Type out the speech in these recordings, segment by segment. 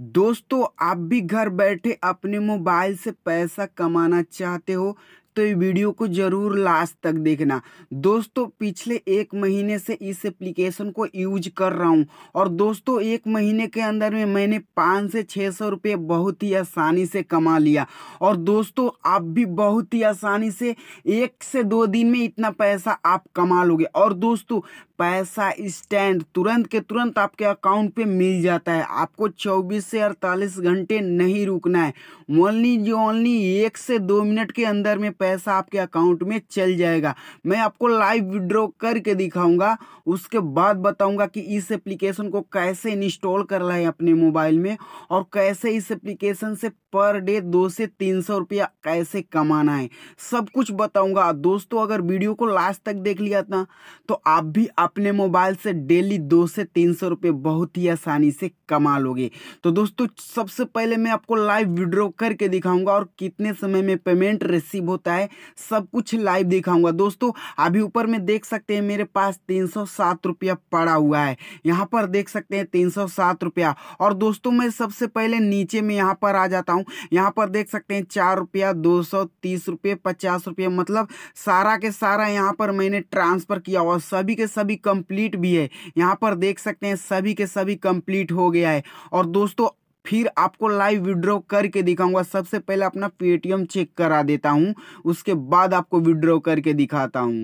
दोस्तों आप भी घर बैठे अपने मोबाइल से पैसा कमाना चाहते हो तो ये वीडियो को ज़रूर लास्ट तक देखना दोस्तों पिछले एक महीने से इस एप्लीकेशन को यूज कर रहा हूँ और दोस्तों एक महीने के अंदर में मैंने पाँच से छः सौ रुपये बहुत ही आसानी से कमा लिया और दोस्तों आप भी बहुत ही आसानी से एक से दो दिन में इतना पैसा आप कमा लोगे और दोस्तों पैसा स्टैंड तुरंत के तुरंत आपके अकाउंट पे मिल जाता है आपको 24 से 48 घंटे नहीं रुकना है ओनली जो ओनली एक से दो मिनट के अंदर में पैसा आपके अकाउंट में चल जाएगा मैं आपको लाइव विड्रॉ करके दिखाऊंगा उसके बाद बताऊंगा कि इस एप्लीकेशन को कैसे इंस्टॉल रहा है अपने मोबाइल में और कैसे इस एप्लीकेशन से पर डे दो से तीन सौ रुपया कैसे कमाना है सब कुछ बताऊंगा दोस्तों अगर वीडियो को लास्ट तक देख लिया था तो आप भी आप अपने मोबाइल से डेली दो से तीन सौ रुपये बहुत ही आसानी से कमा लोगे तो दोस्तों सबसे पहले मैं आपको लाइव विड्रॉ करके दिखाऊंगा और कितने समय में पेमेंट रिसीव होता है सब कुछ लाइव दिखाऊंगा दोस्तों अभी ऊपर में देख सकते हैं मेरे पास तीन सौ सात रुपया पड़ा हुआ है यहाँ पर देख सकते हैं तीन सौ सात रुपया और दोस्तों मैं सबसे पहले नीचे में यहाँ पर आ जाता हूँ यहाँ पर देख सकते हैं चार रुपया दो सौ तीस रुपये पचास रुपये मतलब सारा के सारा यहाँ पर मैंने ट्रांसफ़र किया और सभी के सभी कंप्लीट भी है यहाँ पर देख सकते हैं सभी के सभी कंप्लीट हो गया है और दोस्तों फिर आपको लाइव विड्रॉ करके दिखाऊंगा सबसे पहले अपना पेटीएम चेक करा देता हूँ उसके बाद आपको विड्रॉ करके दिखाता हूँ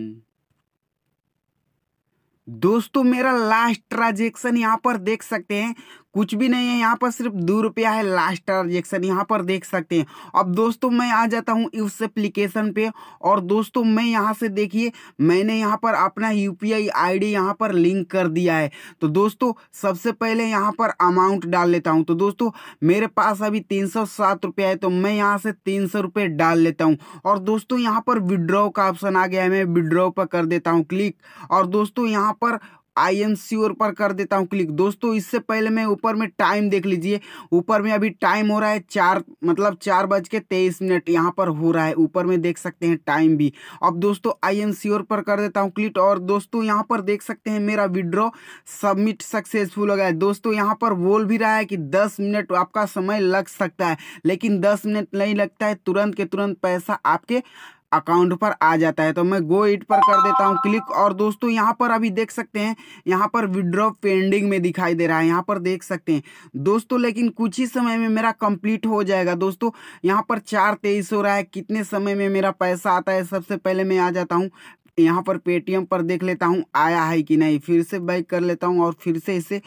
दोस्तों मेरा लास्ट ट्रांजेक्शन यहाँ पर देख सकते हैं कुछ भी नहीं है यहाँ पर सिर्फ दो रुपया है लास्ट ट्रांजेक्शन यहाँ पर देख सकते हैं अब दोस्तों मैं आ जाता हूँ इस एप्लीकेशन पे और दोस्तों मैं यहाँ से देखिए मैंने यहाँ पर अपना U P I I D यहाँ पर लिंक कर दिया है तो दोस्तों सबसे पहले यहाँ पर अमाउंट डाल लेता हूँ तो दोस्तों मेरे पास अभी तीन सौ सात रुपया है तो मैं यहाँ से तीन सौ रुपये डाल लेता हूँ और दोस्तों यहाँ पर विड्रॉ का ऑप्शन आ गया है मैं विड्रॉ पर कर देता हूँ क्लिक और दोस्तों यहाँ पर आई एम श्योर पर कर देता हूँ क्लिक दोस्तों इससे पहले मैं ऊपर में टाइम देख लीजिए ऊपर में अभी टाइम हो रहा है चार मतलब चार बज के तेईस मिनट यहाँ पर हो रहा है ऊपर में देख सकते हैं टाइम भी अब दोस्तों आई एम श्योर पर कर देता हूँ क्लिक और दोस्तों यहाँ पर देख सकते हैं मेरा विड्रॉ सबमिट सक्सेसफुल हो गया है दोस्तों यहाँ पर बोल भी रहा है कि दस मिनट आपका समय लग सकता है लेकिन दस मिनट नहीं लगता है तुरंत के तुरंत पैसा आपके अकाउंट पर आ जाता है तो मैं गो इट पर कर देता हूँ क्लिक और दोस्तों यहाँ पर अभी देख सकते हैं यहाँ पर विड्रॉ पेंडिंग में दिखाई दे रहा है यहाँ पर देख सकते हैं दोस्तों लेकिन कुछ ही समय में मेरा कंप्लीट हो जाएगा दोस्तों यहाँ पर चार तेईस हो रहा है कितने समय में मेरा पैसा आता है सबसे पहले मैं आ जाता हूँ यहाँ पर पेटीएम पर देख लेता हूँ आया है कि नहीं फिर से बैक कर लेता हूँ और फिर से इसे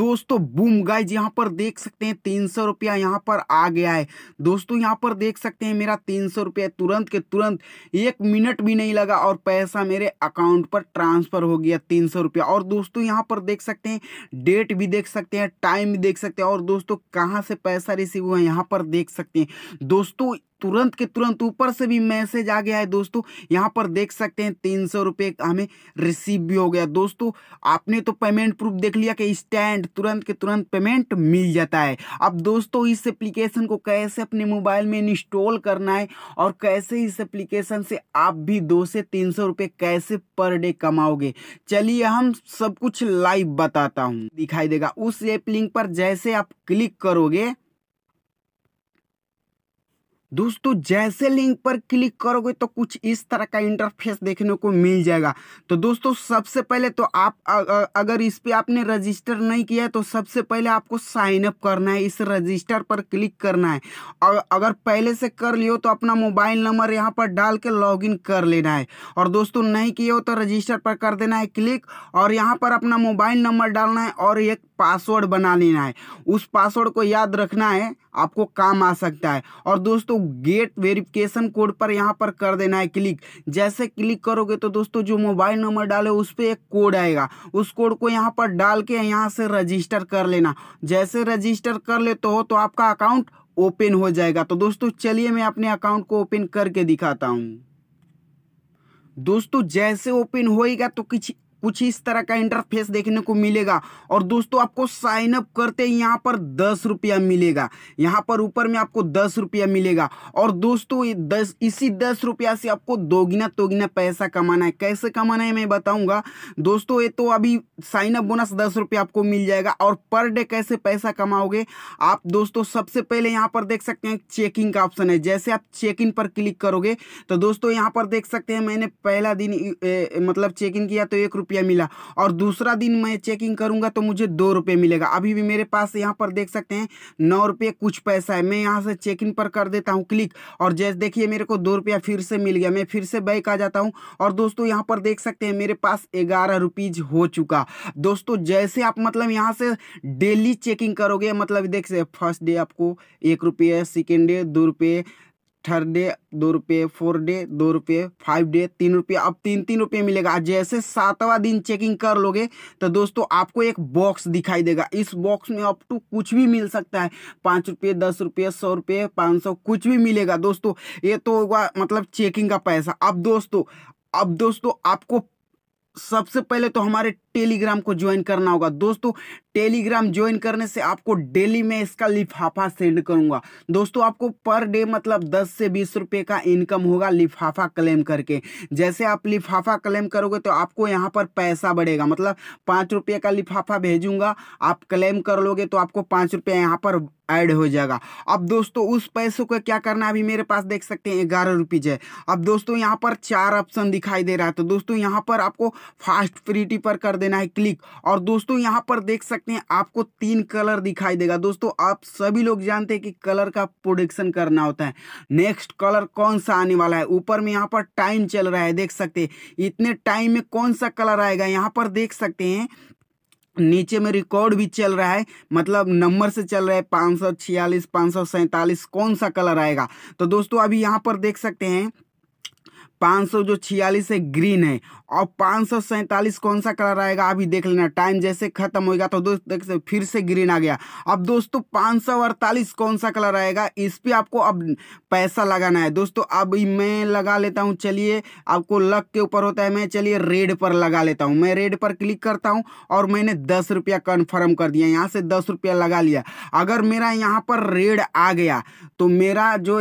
दोस्तों बूम गाइज यहाँ पर देख सकते हैं तीन सौ रुपया यहाँ पर आ गया है दोस्तों यहाँ पर देख सकते हैं मेरा तीन सौ रुपया तुरंत के तुरंत एक मिनट भी नहीं लगा और पैसा मेरे अकाउंट पर ट्रांसफ़र हो गया तीन सौ रुपया और दोस्तों यहाँ पर देख सकते हैं डेट भी देख सकते हैं टाइम भी देख सकते हैं और दोस्तों कहाँ से पैसा रिसीव हुआ है यहाँ पर देख सकते हैं दोस्तों तुरंत के तुरंत ऊपर से भी मैसेज आ गया है दोस्तों यहाँ पर देख सकते हैं तीन सौ रुपये हमें रिसीव भी हो गया दोस्तों आपने तो पेमेंट प्रूफ देख लिया कि स्टैंड तुरंत के तुरंत पेमेंट मिल जाता है अब दोस्तों इस एप्लीकेशन को कैसे अपने मोबाइल में इंस्टॉल करना है और कैसे इस एप्लीकेशन से आप भी दो से तीन सौ रुपये कैसे पर डे कमाओगे चलिए हम सब कुछ लाइव बताता हूँ दिखाई देगा उस एप लिंक पर जैसे आप क्लिक करोगे दोस्तों जैसे लिंक पर क्लिक करोगे तो कुछ इस तरह का इंटरफेस देखने को मिल जाएगा तो दोस्तों सबसे पहले तो आप अगर इस पर आपने रजिस्टर नहीं किया है तो सबसे पहले आपको साइन अप करना है इस रजिस्टर पर क्लिक करना है और अगर पहले से कर लियो तो अपना मोबाइल नंबर यहाँ पर डाल के लॉग कर लेना है और दोस्तों नहीं किए हो तो रजिस्टर पर कर देना है क्लिक और यहाँ पर अपना मोबाइल नंबर डालना है और एक पासवर्ड बना लेना है उस पासवर्ड को याद रखना है आपको काम आ सकता है और दोस्तों गेट वेरिफिकेशन कोड पर यहाँ पर कर देना है क्लिक जैसे क्लिक करोगे तो दोस्तों जो मोबाइल नंबर डाले उस पर एक कोड आएगा उस कोड को यहाँ पर डाल के यहाँ से रजिस्टर कर लेना जैसे रजिस्टर कर लेते हो तो आपका अकाउंट ओपन हो जाएगा तो दोस्तों चलिए मैं अपने अकाउंट को ओपन करके दिखाता हूँ दोस्तों जैसे ओपन होएगा तो कुछ कुछ इस तरह का इंटरफेस देखने को मिलेगा और दोस्तों आपको साइन अप करते ही यहाँ पर दस रुपया मिलेगा यहाँ पर ऊपर में आपको दस रुपया मिलेगा और दोस्तों दस इसी दस रुपया से आपको दोगिना तोगिना पैसा कमाना है कैसे कमाना है मैं बताऊंगा दोस्तों ये तो अभी साइन अप बोनस दस रुपया आपको मिल जाएगा और पर डे कैसे पैसा कमाओगे आप दोस्तों सबसे पहले यहाँ पर देख सकते हैं चेकिंग का ऑप्शन है जैसे आप चेक इन पर क्लिक करोगे तो दोस्तों यहाँ पर देख सकते हैं मैंने पहला दिन मतलब चेक इन किया तो एक रुपया रुपया मिला और दूसरा दिन मैं चेकिंग करूँगा तो मुझे दो रुपये मिलेगा अभी भी मेरे पास यहाँ पर देख सकते हैं नौ रुपये कुछ पैसा है मैं यहाँ से चेक इन पर कर देता हूँ क्लिक और जैसे देखिए मेरे को दो रुपया फिर से मिल गया मैं फिर से बैक आ जाता हूँ और दोस्तों यहाँ पर देख सकते हैं मेरे पास ग्यारह रुपीज़ हो चुका दोस्तों जैसे आप मतलब यहाँ से डेली चेकिंग करोगे मतलब देख सकते फर्स्ट डे आपको एक रुपये सेकेंड डे दो रुपये थर्ड डे दो रुपये फोर डे दो रुपये फाइव डे तीन रुपये अब तीन तीन रुपये मिलेगा जैसे सातवां दिन चेकिंग कर लोगे तो दोस्तों आपको एक बॉक्स दिखाई देगा इस बॉक्स में अप टू कुछ भी मिल सकता है पाँच रुपये दस रुपये सौ रुपये पाँच सौ कुछ भी मिलेगा दोस्तों ये तो होगा मतलब चेकिंग का पैसा अब दोस्तों अब दोस्तों आपको सबसे पहले तो हमारे टेलीग्राम को ज्वाइन करना होगा दोस्तों टेलीग्राम ज्वाइन करने से आपको डेली में इसका लिफाफा सेंड करूंगा दोस्तों आपको पर डे मतलब 10 से 20 रुपए का इनकम होगा लिफाफा क्लेम करके जैसे आप लिफाफा क्लेम करोगे तो आपको यहाँ पर पैसा बढ़ेगा मतलब पाँच रुपये का लिफाफा भेजूंगा आप क्लेम कर लोगे तो आपको पाँच रुपये यहाँ पर ऐड हो जाएगा अब दोस्तों उस पैसों को क्या करना है अभी मेरे पास देख सकते हैं ग्यारह रुपीज़ है अब दोस्तों यहाँ पर चार ऑप्शन दिखाई दे रहा है तो दोस्तों यहाँ पर आपको फास्ट फ्रीटी पर कर देना है क्लिक और दोस्तों यहाँ पर देख सकते हैं आपको तीन कलर दिखाई देगा दोस्तों आप सभी लोग जानते हैं कि कलर का प्रोडिक्शन करना होता है नेक्स्ट कलर कौन सा आने वाला है ऊपर में यहाँ पर टाइम चल रहा है देख सकते हैं इतने टाइम में कौन सा कलर आएगा यहाँ पर देख सकते हैं नीचे में रिकॉर्ड भी चल रहा है मतलब नंबर से चल रहा है पाँच सौ कौन सा कलर आएगा तो दोस्तों अभी यहाँ पर देख सकते हैं पाँच सौ जो छियालीस है ग्रीन है और पाँच सौ सैंतालीस कौन सा कलर आएगा अभी देख लेना टाइम जैसे खत्म होगा तो दोस्त देख सकते फिर से ग्रीन आ गया अब दोस्तों पाँच सौ अड़तालीस कौन सा कलर आएगा इस पर आपको अब पैसा लगाना है दोस्तों अब मैं लगा लेता हूँ चलिए आपको लक के ऊपर होता है मैं चलिए रेड पर लगा लेता हूँ मैं रेड पर क्लिक करता हूँ और मैंने दस रुपया कन्फर्म कर दिया यहाँ से दस रुपया लगा लिया अगर मेरा यहाँ पर रेड आ गया तो मेरा जो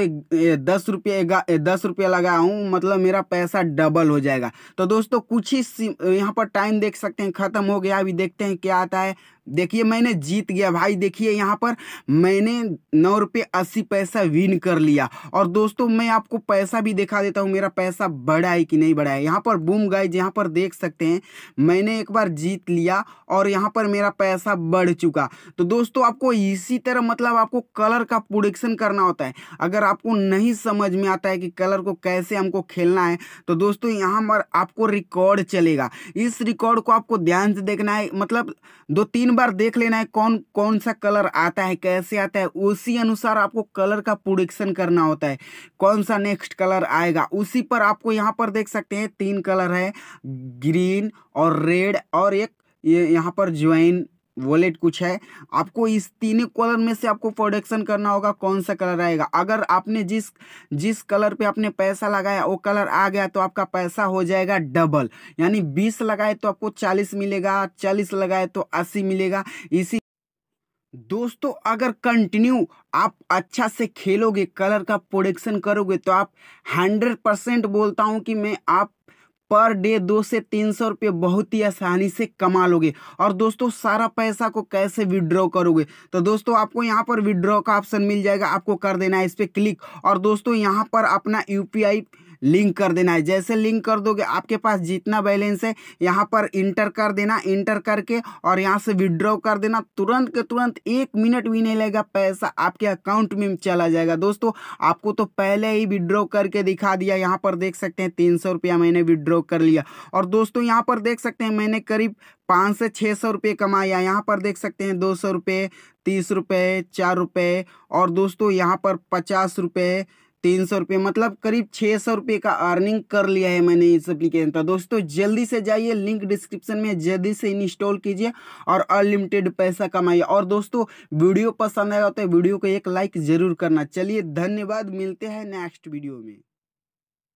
दस रुपया दस रुपया लगा हूँ मतलब मेरा पैसा डबल हो जाएगा तो दोस्तों कुछ ही यहाँ पर टाइम देख सकते हैं ख़त्म हो गया अभी देखते हैं क्या आता है देखिए मैंने जीत गया भाई देखिए यहाँ पर मैंने नौ रुपये अस्सी पैसा विन कर लिया और दोस्तों मैं आपको पैसा भी दिखा देता हूँ मेरा पैसा बढ़ा है कि नहीं बढ़ा है यहाँ पर बूम गाइज यहाँ पर देख सकते हैं मैंने एक बार जीत लिया और यहाँ पर मेरा पैसा बढ़ चुका तो दोस्तों आपको इसी तरह मतलब आपको कलर का प्रोडिक्शन करना होता है अगर आपको नहीं समझ में आता है कि कलर को कैसे हमको खेलना है तो दोस्तों यहाँ पर आपको रिकॉर्ड चलेगा इस रिकॉर्ड को आपको ध्यान से देखना है मतलब दो तीन बार देख लेना है कौन कौन सा कलर आता है कैसे आता है उसी अनुसार आपको कलर का प्रोडिक्शन करना होता है कौन सा नेक्स्ट कलर आएगा उसी पर आपको यहाँ पर देख सकते हैं तीन कलर है ग्रीन और रेड और एक ये यहाँ पर ज्वाइन वॉलेट कुछ है आपको इस तीनों कलर में से आपको प्रोडक्शन करना होगा कौन सा कलर आएगा अगर आपने जिस जिस कलर पे आपने पैसा लगाया वो कलर आ गया तो आपका पैसा हो जाएगा डबल यानी बीस लगाए तो आपको चालीस मिलेगा चालीस लगाए तो अस्सी मिलेगा इसी दोस्तों अगर कंटिन्यू आप अच्छा से खेलोगे कलर का प्रोडक्शन करोगे तो आप हंड्रेड परसेंट बोलता हूँ कि मैं आप पर डे दो से तीन सौ रुपये बहुत ही आसानी से कमा लोगे और दोस्तों सारा पैसा को कैसे विड्रॉ करोगे तो दोस्तों आपको यहाँ पर विड्रॉ का ऑप्शन मिल जाएगा आपको कर देना है इस पर क्लिक और दोस्तों यहाँ पर अपना यू लिंक कर देना है जैसे लिंक कर दोगे आपके पास जितना बैलेंस है यहाँ पर इंटर कर देना इंटर करके और यहाँ से विड्रॉ कर देना तुरंत के तुरंत एक मिनट भी नहीं लगेगा पैसा आपके अकाउंट में चला जाएगा दोस्तों आपको तो पहले ही विड्रॉ करके दिखा दिया यहाँ पर देख सकते हैं तीन सौ रुपया मैंने विड्रॉ कर लिया और दोस्तों यहाँ पर देख सकते हैं मैंने करीब पाँच से छः सौ रुपये कमाया यहाँ पर देख सकते हैं दो सौ रुपये तीस रुपये चार रुपये और दोस्तों यहाँ पर पचास रुपये तीन सौ रुपये मतलब करीब छः सौ रुपये का अर्निंग कर लिया है मैंने इस एप्लीकेशन का दोस्तों जल्दी से जाइए लिंक डिस्क्रिप्शन में जल्दी से इंस्टॉल कीजिए और अनलिमिटेड पैसा कमाइए और दोस्तों वीडियो पसंद आएगा तो वीडियो को एक लाइक ज़रूर करना चलिए धन्यवाद मिलते हैं नेक्स्ट वीडियो में